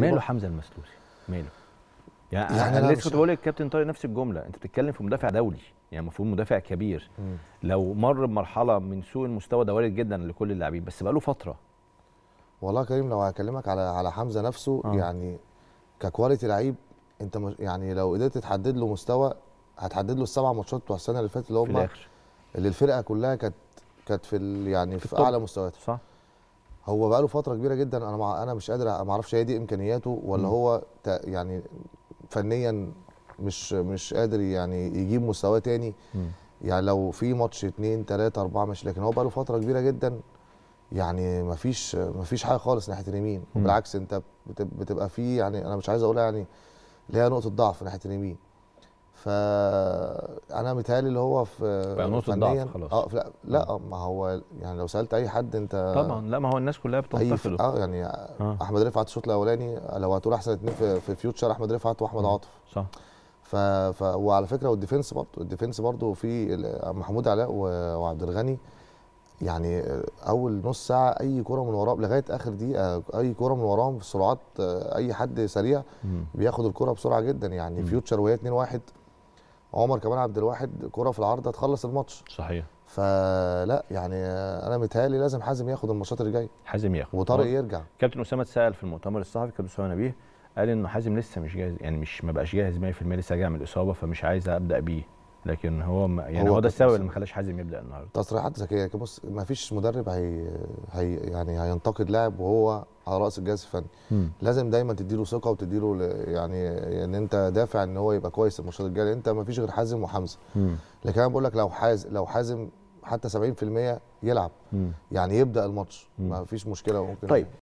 ماله حمزه المسلوسي ماله يعني, يعني انا لسه كنت بقول للكابتن طارق نفس الجمله انت بتتكلم في مدافع دولي يعني المفروض مدافع كبير مم. لو مر بمرحله من سوء المستوى ده وارد جدا لكل اللاعبين بس بقى له فتره والله كريم لو هكلمك على على حمزه نفسه آه. يعني ككواليتي لعيب انت يعني لو قدرت تحدد له مستوى هتحدد له السبع ماتشات بتوع السنه اللي فاتت اللي هم اللي الفرقه كلها كانت كانت في يعني في, في اعلى مستوياتها صح هو بقى له فتره كبيره جدا انا مع انا مش قادر ما اعرفش هي دي امكانياته ولا م. هو يعني فنيا مش مش قادر يعني يجيب مستواه تاني م. يعني لو في ماتش اتنين تلاته اربعه مش لكن هو بقى له فتره كبيره جدا يعني مفيش مفيش حاجه خالص ناحيه اليمين بالعكس انت بتبقى فيه يعني انا مش عايز اقولها يعني اللي هي نقطه ضعف ناحيه اليمين فانا متهيألي اللي هو في بقى نقطه ضعف خلاص اه لا لا ما هو يعني لو سالت اي حد انت طبعا لا ما هو الناس كلها بتنتقده اه يعني آه. احمد رفعت الشوط الاولاني لو هتقول احسن اثنين في, في فيوتشر احمد رفعت واحمد عاطف صح ف... ف... وعلى فكره والديفنس برضه الديفنس برضه في محمود علاء و... وعبد الغني يعني اول نص ساعه اي كره من وراهم لغايه اخر دقيقه اي كره من وراهم في السرعات آه، اي حد سريع بياخد الكره بسرعه جدا يعني فيوتشر وهي 2 1 عمر كمان عبد الواحد كره في العارضه تخلص الماتش صحيح فلا يعني انا متهيألي لازم حازم ياخد الماتشات اللي جايه حازم ياخد وطارق يرجع كابتن اسامه اتسال في المؤتمر الصحفي كابتن اسامه نبيه قال ان حازم لسه مش جاهز يعني مش ما بقاش جاهز 100% لسه جاي من الاصابه فمش عايز ابدا بيه لكن هو ما يعني هو, هو ده السبب اللي ما خلاش حازم يبدا النهارده تصريحات ذكيه يعني بص ما فيش مدرب هي, هي يعني هينتقد لاعب وهو على راس الجهاز الفني لازم دايما تديله ثقه وتديله يعني ان يعني انت دافع ان هو يبقى كويس الماتشات الجايه انت ما فيش غير حازم وحمزه لكن انا بقول لك لو حازم لو حازم حتى 70% يلعب مم. يعني يبدا الماتش ما فيش مشكله ممكن طيب